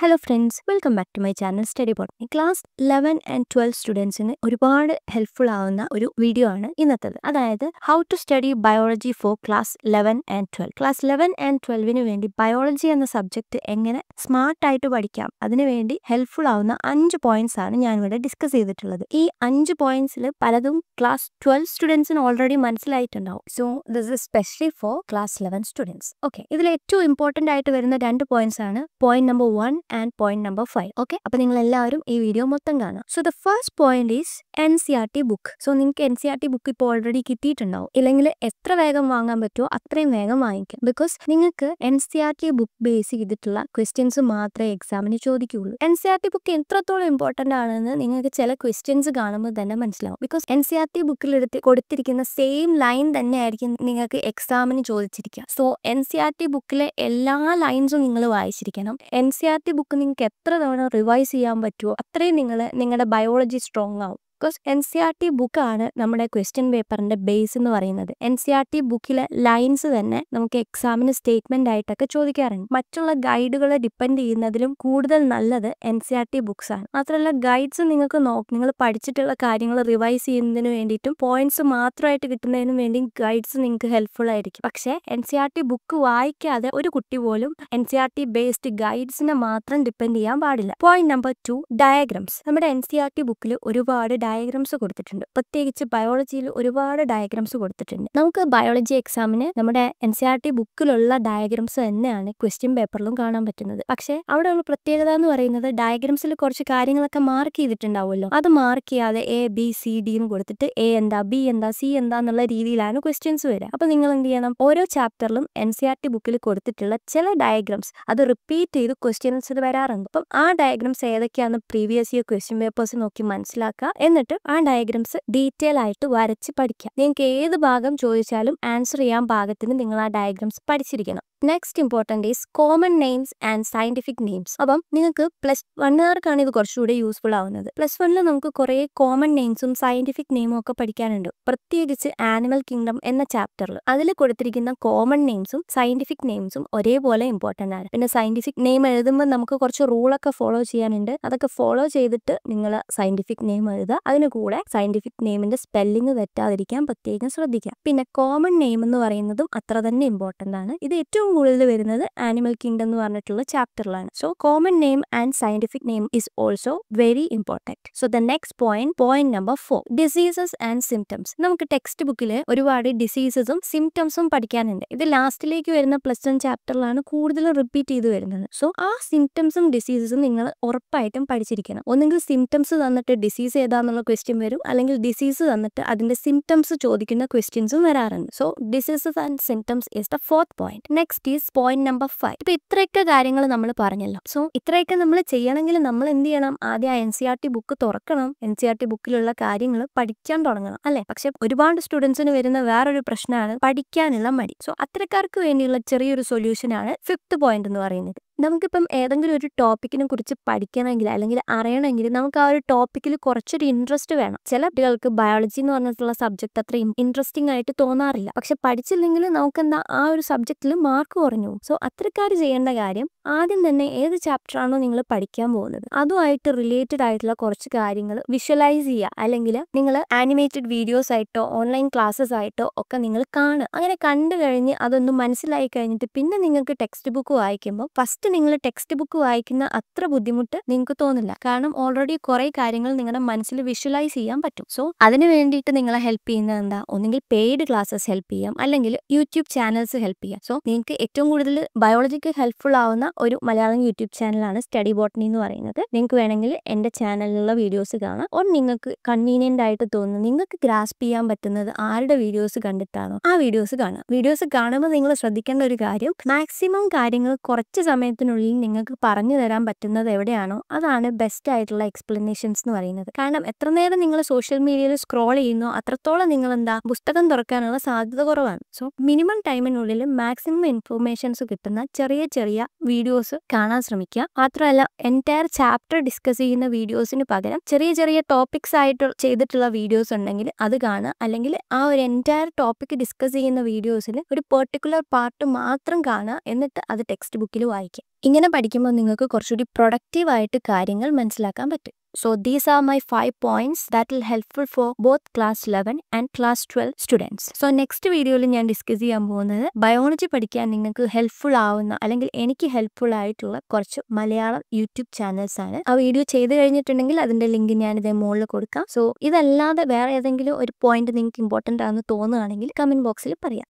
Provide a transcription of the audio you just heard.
hello friends welcome back to my channel study botany class eleven and twelve സ്റ്റുഡൻസിന് ഒരുപാട് helpful ആവുന്ന ഒരു video ആണ് ഇന്നത്തത് അതായത് how to study biology for class eleven and twelve class eleven and ട്വൽവിന് വേണ്ടി ബയോളജി എന്ന സബ്ജക്റ്റ് എങ്ങനെ സ്മാർട്ട് ആയിട്ട് പഠിക്കാം അതിനുവേണ്ടി ഹെൽപ്ഫുൾ ആവുന്ന അഞ്ച് പോയിന്റ്സ് ആണ് ഞാൻ ഇവിടെ ഡിസ്കസ് ചെയ്തിട്ടുള്ളത് ഈ അഞ്ച് പോയിന്റ്സിൽ പലതും ക്ലാസ് ട്വൽവ് സ്റ്റുഡൻസിന് ഓൾറെഡി മനസ്സിലായിട്ടുണ്ടാവും so this is specially for class eleven students okay ഇതിൽ ഏറ്റവും ഇമ്പോർട്ടന്റ് ആയിട്ട് വരുന്ന രണ്ട് പോയിന്റ്സ് ആണ് point number one and point number five okay അപ്പൊ നിങ്ങൾ എല്ലാവരും ഈ വീഡിയോ മൊത്തം കാണാം so the first point is N C R T book so നിങ്ങൾക്ക് N C R T book ഇപ്പോൾ ഓൾറെഡി കിട്ടിയിട്ടുണ്ടാവും ഇല്ലെങ്കിൽ എത്ര വേഗം വാങ്ങാൻ പറ്റുമോ അത്രയും വേഗം വാങ്ങിക്കാം ബിക്കോസ് നിങ്ങൾക്ക് N C R T book base ചെയ്തിട്ടുള്ള ക്വസ്റ്റ്യൻസ് മാത്രമേ എക്സാമിന് ചോദിക്കുകയുള്ളൂ N C R T book എത്രത്തോളം ഇമ്പോർട്ടന്റ് ആണെന്ന് നിങ്ങൾക്ക് ചില ക്വസ്റ്റ്യൻസ് കാണുമ്പോൾ തന്നെ മനസ്സിലാവും because N C R T ബുക്കിൽ എടുത്ത് കൊടുത്തിരിക്കുന്ന സെയിം ലൈൻ തന്നെ ആയിരിക്കും നിങ്ങൾക്ക് എക്സാമിന് ചോദിച്ചിരിക്കുക so N C R T ബുക്കിലെ എല്ലാ ലൈൻസും നിങ്ങൾ വായിച്ചിരിക്കണം N C R T book നിങ്ങൾക്ക് എത്ര തവണ റിവൈസ് ചെയ്യാൻ പറ്റുമോ അത്രയും നിങ്ങൾ നിങ്ങളുടെ ബയോളജി സ്ട്രോങ് ആവും because N C R T ബുക്കാണ് നമ്മുടെ ക്വസ്റ്റ്യൻ പേപ്പറിൻ്റെ ബേസ് എന്ന് പറയുന്നത് എൻ സി ആർ ടി ബുക്കിലെ ലൈൻസ് തന്നെ നമുക്ക് എക്സാമിന് സ്റ്റേറ്റ്മെൻ്റ് ആയിട്ടൊക്കെ ചോദിക്കാറുണ്ട് മറ്റുള്ള ഗൈഡുകളെ ഡിപ്പെൻഡ് ചെയ്യുന്നതിലും കൂടുതൽ നല്ലത് N C R T books ആണ് മാത്രമല്ല ഗൈഡ്സ് നിങ്ങൾക്ക് നോക്ക് നിങ്ങൾ പഠിച്ചിട്ടുള്ള കാര്യങ്ങൾ റിവൈസ് ചെയ്യുന്നതിന് വേണ്ടിയിട്ടും പോയിന്റ്സ് മാത്രമായിട്ട് കിട്ടുന്നതിനു വേണ്ടി ഗൈഡ്സ് നിങ്ങൾക്ക് ഹെൽപ്ഫുൾ ആയിരിക്കും പക്ഷേ N C R T book വായിക്കാതെ ഒരു കുട്ടി പോലും N C R T based ഗൈഡ്സിനെ മാത്രം ഡിപ്പെൻഡ് ചെയ്യാൻ പാടില്ല പോയിന്റ് നമ്പർ ടു ഡയഗ്രാംസ് നമ്മുടെ എൻ സി ആർ ടി ബുക്കിൽ ഒരുപാട് ഡയഗ്രാംസ് കൊടുത്തിട്ടുണ്ട് പ്രത്യേകിച്ച് ബയോളജിയിൽ ഒരുപാട് ഡയഗ്രാംസ് കൊടുത്തിട്ടുണ്ട് നമുക്ക് ബയോളജി എക്സാമിന് നമ്മുടെ എൻ സി ആർ ടി ബുക്കിലുള്ള ഡയഗ്രാംസ് തന്നെയാണ് ക്വസ്റ്റ്യൻ പേപ്പറിലും കാണാൻ പറ്റുന്നത് പക്ഷേ അവിടെ ഉള്ള പ്രത്യേകത എന്ന് പറയുന്നത് ഡയഗ്രാംസിൽ കുറച്ച് കാര്യങ്ങളൊക്കെ മാർക്ക് ചെയ്തിട്ടുണ്ടാവുമല്ലോ അത് മാർക്ക് ചെയ്യാതെ എ ബി സി ഡി എന്ന് കൊടുത്തിട്ട് എ എന്താ ബി എന്താ സി എന്താ എന്നുള്ള രീതിയിലാണ് ക്വസ്റ്റ്യൻസ് വരിക അപ്പൊ നിങ്ങൾ എന്ത് ചെയ്യണം ഓരോ ചാപ്റ്ററിലും എൻ സി ആർ ടി ബുക്കിൽ കൊടുത്തിട്ടുള്ള ചില ഡയഗ്രാംസ് അത് റിപ്പീറ്റ് ചെയ്ത് ക്വസ്റ്റ്യൻസ് വരാറുണ്ട് അപ്പം ആ ഡയഗ്രാംസ് ഏതൊക്കെയാണ് പ്രീവിയസ് ഇയർ ക്വസ്റ്റ്യൻ പേപ്പേഴ്സ് നോക്കി മനസ്സിലാക്കുക എന്നിട്ട് ആ ഡയഗ്രംസ് ഡീറ്റെയിൽ ആയിട്ട് വരച്ച് പഠിക്കുക നിങ്ങൾക്ക് ഏത് ഭാഗം ചോദിച്ചാലും ആൻസർ ചെയ്യാൻ ഭാഗത്തിന് നിങ്ങൾ ആ ഡയഗ്രംസ് പഠിച്ചിരിക്കണം next important is common names and scientific names അപ്പം നിങ്ങൾക്ക് പ്ലസ് വണ്ണുകാർക്കാണ് ഇത് കുറച്ചുകൂടി യൂസ്ഫുൾ ആവുന്നത് പ്ലസ് വണ്ണിൽ നമുക്ക് കുറേ കോമൺ നെയിംസും സയന്റിഫിക് നെയിമും ഒക്കെ പഠിക്കാനുണ്ട് പ്രത്യേകിച്ച് ആനിമൽ കിങ്ഡം എന്ന ചാപ്റ്ററിൽ അതിൽ കൊടുത്തിരിക്കുന്ന കോമൺ നെയിംസും സയന്റിഫിക് നെയിംസും ഒരേപോലെ ഇമ്പോർട്ടൻ്റ് ആണ് പിന്നെ സയന്റിഫിക് നെയിം എഴുതുമ്പോൾ നമുക്ക് കുറച്ച് റൂളൊക്കെ ഫോളോ ചെയ്യാനുണ്ട് അതൊക്കെ ഫോളോ ചെയ്തിട്ട് നിങ്ങൾ സയന്റിഫിക് നെയിം എഴുതുക അതിന് കൂടെ സയന്റിഫിക് നെയിമിന്റെ സ്പെല്ലിംഗ് തെറ്റാതിരിക്കാൻ പ്രത്യേകം ശ്രദ്ധിക്കുക പിന്നെ കോമൺ നെയിം എന്ന് പറയുന്നതും അത്ര തന്നെ ഇമ്പോർട്ടൻ്റ് ആണ് ഇത് ഏറ്റവും കൂടുതൽ വരുന്നത് ആനിമൽ കിങ്ഡം എന്ന് പറഞ്ഞിട്ടുള്ള ചാപ്റ്ററിലാണ് so common name and scientific name is also very important so the next point point number four diseases and symptoms നമുക്ക് ടെക്സ്റ്റ് ബുക്കിൽ ഒരുപാട് ഡിസീസസും സിംറ്റംസും പഠിക്കാനുണ്ട് ഇത് ലാസ്റ്റിലേക്ക് വരുന്ന പ്ലസ് വൺ ചാപ്റ്ററിലാണ് കൂടുതലും റിപ്പീറ്റ് ചെയ്ത് വരുന്നത് സോ ആ സിംറ്റംസും ഡിസീസസും നിങ്ങൾ ഉറപ്പായിട്ടും പഠിച്ചിരിക്കണം ഒന്നെങ്കിൽ സിംറ്റംസ് തന്നിട്ട് ഡിസീസ് ഏതാന്നുള്ള ക്വസ്റ്റ്യൻ വരും അല്ലെങ്കിൽ ഡിസീസ് തന്നിട്ട് അതിന്റെ സിംറ്റംസ് ചോദിക്കുന്ന ക്വസ്റ്റ്യൻസും വരാറുണ്ട് so diseases and symptoms is the fourth point next next is point number five ഇപ്പൊ ഇത്രയൊക്കെ കാര്യങ്ങൾ നമ്മൾ പറഞ്ഞല്ലോ സോ ഇത്രയൊക്കെ നമ്മൾ ചെയ്യണമെങ്കിൽ നമ്മൾ എന്ത് ചെയ്യണം ആദ്യം ആ N C R T book തുറക്കണം എൻ സി ആർ ടി ബുക്കിലുള്ള കാര്യങ്ങൾ പഠിക്കാൻ തുടങ്ങണം അല്ലെ പക്ഷെ ഒരുപാട് സ്റ്റുഡൻസിന് വരുന്ന വേറൊരു പ്രശ്നമാണ് പഠിക്കാനുള്ള മടി സോ അത്തരക്കാർക്ക് വേണ്ടിയുള്ള ചെറിയൊരു സൊല്യൂഷനാണ് ഫിഫ്ത് പോയിന്റ് എന്ന് പറയുന്നത് നമുക്കിപ്പം ഏതെങ്കിലും ഒരു ടോപ്പിക്കിനെ കുറിച്ച് പഠിക്കണമെങ്കിൽ അല്ലെങ്കിൽ അറിയണമെങ്കിൽ നമുക്ക് ആ ഒരു ടോപ്പിക്കിൽ കുറച്ചൊരു ഇൻട്രസ്റ്റ് വേണം ചില കുട്ടികൾക്ക് ബയോളജി എന്ന് പറഞ്ഞിട്ടുള്ള സബ്ജക്ട് അത്ര ഇൻട്രസ്റ്റിംഗ് ആയിട്ട് തോന്നാറില്ല പക്ഷെ പഠിച്ചില്ലെങ്കിൽ നമുക്ക് എന്താ ആ ഒരു സബ്ജക്റ്റിൽ മാർക്ക് കുറഞ്ഞു സോ അത്രക്കാർ ചെയ്യേണ്ട കാര്യം ആദ്യം തന്നെ ഏത് ചാപ്റ്റർ ആണോ നിങ്ങൾ പഠിക്കാൻ പോകുന്നത് അതുമായിട്ട് റിലേറ്റഡ് ആയിട്ടുള്ള കുറച്ച് കാര്യങ്ങൾ വിഷ്വലൈസ് ചെയ്യുക അല്ലെങ്കിൽ നിങ്ങൾ ആനിമേറ്റഡ് വീഡിയോസ് ആയിട്ടോ ഓൺലൈൻ ക്ലാസ്സസ് ആയിട്ടോ ഒക്കെ നിങ്ങൾ കാണുക അങ്ങനെ കണ്ടു കഴിഞ്ഞ് അതൊന്ന് മനസ്സിലായി കഴിഞ്ഞിട്ട് പിന്നെ നിങ്ങൾക്ക് ടെക്സ്റ്റ് ബുക്ക് വായിക്കുമ്പോൾ ഫസ്റ്റ് ഫസ്റ്റ് നിങ്ങൾ ടെക്സ്റ്റ് ബുക്ക് വായിക്കുന്ന അത്ര ബുദ്ധിമുട്ട് നിങ്ങൾക്ക് തോന്നില്ല കാരണം ഓൾറെഡി കുറേ കാര്യങ്ങൾ നിങ്ങളുടെ മനസ്സിൽ വിഷ്വലൈസ് ചെയ്യാൻ പറ്റും സോ അതിന് വേണ്ടിയിട്ട് നിങ്ങളെ ഹെൽപ്പ് ചെയ്യുന്ന എന്താ ഒന്നെങ്കിൽ പെയ്ഡ് ക്ലാസ്സസ് ഹെൽപ്പ് ചെയ്യാം അല്ലെങ്കിൽ യൂട്യൂബ് ചാനൽസ് ഹെൽപ്പ് ചെയ്യാം സോ നിങ്ങൾക്ക് ഏറ്റവും കൂടുതൽ ബയോളജിക്ക് ഹെൽപ്ഫുൾ ആവുന്ന ഒരു മലയാളം യൂട്യൂബ് ചാനലാണ് സ്റ്റഡി ബോട്ടണി എന്ന് പറയുന്നത് നിങ്ങൾക്ക് വേണമെങ്കിൽ എൻ്റെ ചാനലിലുള്ള വീഡിയോസ് കാണാം ഓർ നിങ്ങൾക്ക് കൺവീനിയന്റ് ആയിട്ട് തോന്നുന്നു നിങ്ങൾക്ക് ഗ്രാസ്പ് ചെയ്യാൻ പറ്റുന്നത് ആരുടെ വീഡിയോസ് കണ്ടിട്ടാണോ ആ വീഡിയോസ് കാണാം വീഡിയോസ് കാണുമ്പോൾ നിങ്ങൾ ശ്രദ്ധിക്കേണ്ട ഒരു കാര്യം മാക്സിമം കാര്യങ്ങൾ കുറച്ച് സമയം സമയത്തിനുള്ളിൽ നിങ്ങൾക്ക് പറഞ്ഞു തരാൻ പറ്റുന്നത് എവിടെയാണോ അതാണ് ബെസ്റ്റ് ആയിട്ടുള്ള എക്സ്പ്ലനേഷൻസ് എന്ന് പറയുന്നത് കാരണം എത്ര നേരം നിങ്ങൾ സോഷ്യൽ മീഡിയയിൽ സ്ക്രോൾ ചെയ്യുന്നോ അത്രത്തോളം നിങ്ങൾ എന്താ പുസ്തകം തുറക്കാനുള്ള സാധ്യത കുറവാണ് സോ മിനിമം ടൈമിനുള്ളിൽ മാക്സിമം ഇൻഫർമേഷൻസ് കിട്ടുന്ന ചെറിയ ചെറിയ വീഡിയോസ് കാണാൻ ശ്രമിക്കുക മാത്രമല്ല എൻറ്റയർ ചാപ്റ്റർ ഡിസ്കസ് ചെയ്യുന്ന വീഡിയോസിന് പകരം ചെറിയ ചെറിയ ടോപ്പിക്സ് ആയിട്ട് ചെയ്തിട്ടുള്ള വീഡിയോസ് ഉണ്ടെങ്കിൽ അത് കാണുക അല്ലെങ്കിൽ ആ ഒരു എൻറ്റയർ ടോപ്പിക് ഡിസ്കസ് ചെയ്യുന്ന വീഡിയോസിൽ ഒരു പെർട്ടിക്കുലർ പാർട്ട് മാത്രം കാണുക എന്നിട്ട് അത് ടെക്സ്റ്റ് ബുക്കിൽ വായിക്കുക ഇങ്ങനെ പഠിക്കുമ്പോൾ നിങ്ങൾക്ക് കുറച്ചുകൂടി പ്രൊഡക്റ്റീവായിട്ട് കാര്യങ്ങൾ മനസ്സിലാക്കാൻ പറ്റും so these are my five points that will helpful for both class eleven and class twelve students so next വീഡിയോയിൽ ഞാൻ ഡിസ്കസ് ചെയ്യാൻ പോകുന്നത് ബയോളജി പഠിക്കാൻ നിങ്ങൾക്ക് ഹെൽപ്ഫുൾ ആവുന്ന അല്ലെങ്കിൽ എനിക്ക് ഹെൽപ്ഫുൾ ആയിട്ടുള്ള കുറച്ച് മലയാളം യൂട്യൂബ് ചാനൽസ് ആണ് ആ വീഡിയോ ചെയ്ത് കഴിഞ്ഞിട്ടുണ്ടെങ്കിൽ അതിന്റെ ലിങ്ക് ഞാൻ ഇതേ മുകളിൽ കൊടുക്കാം സോ ഇതല്ലാതെ വേറെ ഏതെങ്കിലും ഒരു പോയിന്റ് നിങ്ങൾക്ക് ഇമ്പോർട്ടൻ്റ് ആണെന്ന് തോന്നുകയാണെങ്കിൽ കമന്റ് ബോക്സിൽ പറയാം